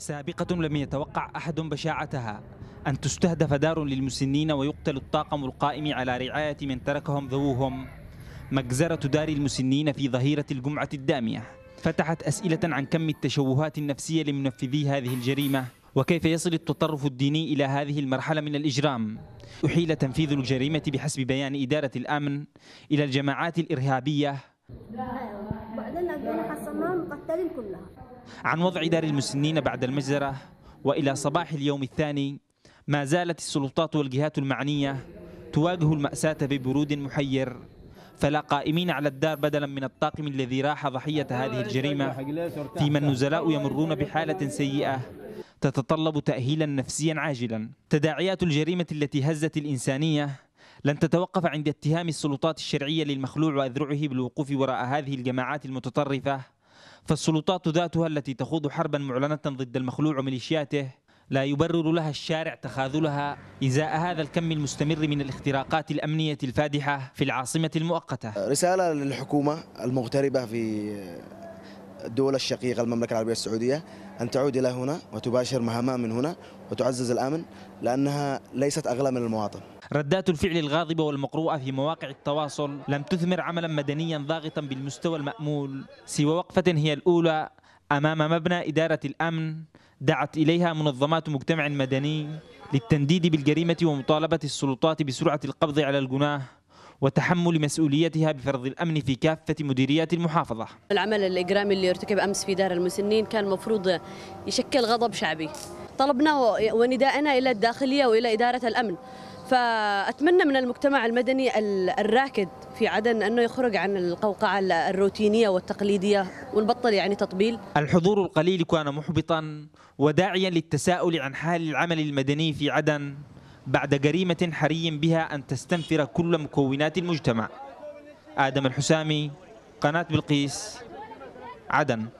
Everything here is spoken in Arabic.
سابقة لم يتوقع أحد بشاعتها أن تستهدف دار للمسنين ويقتل الطاقم القائم على رعاية من تركهم ذووهم مجزرة دار المسنين في ظهيرة الجمعة الدامية فتحت أسئلة عن كم التشوهات النفسية لمنفذي هذه الجريمة وكيف يصل التطرف الديني إلى هذه المرحلة من الإجرام أحيل تنفيذ الجريمة بحسب بيان إدارة الأمن إلى الجماعات الإرهابية بعدين حصلناهم مقتلين كلها عن وضع دار المسنين بعد المجزرة وإلى صباح اليوم الثاني ما زالت السلطات والجهات المعنية تواجه المأساة ببرود محير فلا قائمين على الدار بدلا من الطاقم الذي راح ضحية هذه الجريمة فيما النزلاء يمرون بحالة سيئة تتطلب تأهيلا نفسيا عاجلا تداعيات الجريمة التي هزت الإنسانية لن تتوقف عند اتهام السلطات الشرعية للمخلوع وأذرعه بالوقوف وراء هذه الجماعات المتطرفة فالسلطات ذاتها التي تخوض حربا معلنة ضد المخلوع وميليشياته لا يبرر لها الشارع تخاذلها إزاء هذا الكم المستمر من الاختراقات الأمنية الفادحة في العاصمة المؤقتة رسالة للحكومة المغتربة في الدول الشقيقة المملكة العربية السعودية أن تعود إلى هنا وتباشر مهامها من هنا وتعزز الأمن لأنها ليست أغلى من المواطن ردات الفعل الغاضبة والمقروءة في مواقع التواصل لم تثمر عملا مدنيا ضاغطا بالمستوى المأمول سوى وقفة هي الأولى أمام مبنى إدارة الأمن دعت إليها منظمات مجتمع مدني للتنديد بالجريمة ومطالبة السلطات بسرعة القبض على الجناه وتحمل مسؤوليتها بفرض الامن في كافه مديريات المحافظه. العمل الاجرامي اللي ارتكب امس في دار المسنين كان المفروض يشكل غضب شعبي. طلبنا ونداءنا الى الداخليه والى اداره الامن فأتمنى من المجتمع المدني الراكد في عدن أنه يخرج عن القوقعة الروتينية والتقليدية ونبطل يعني تطبيل الحضور القليل كان محبطا وداعيا للتساؤل عن حال العمل المدني في عدن بعد جريمة حري بها أن تستنفر كل مكونات المجتمع آدم الحسامي قناة بلقيس عدن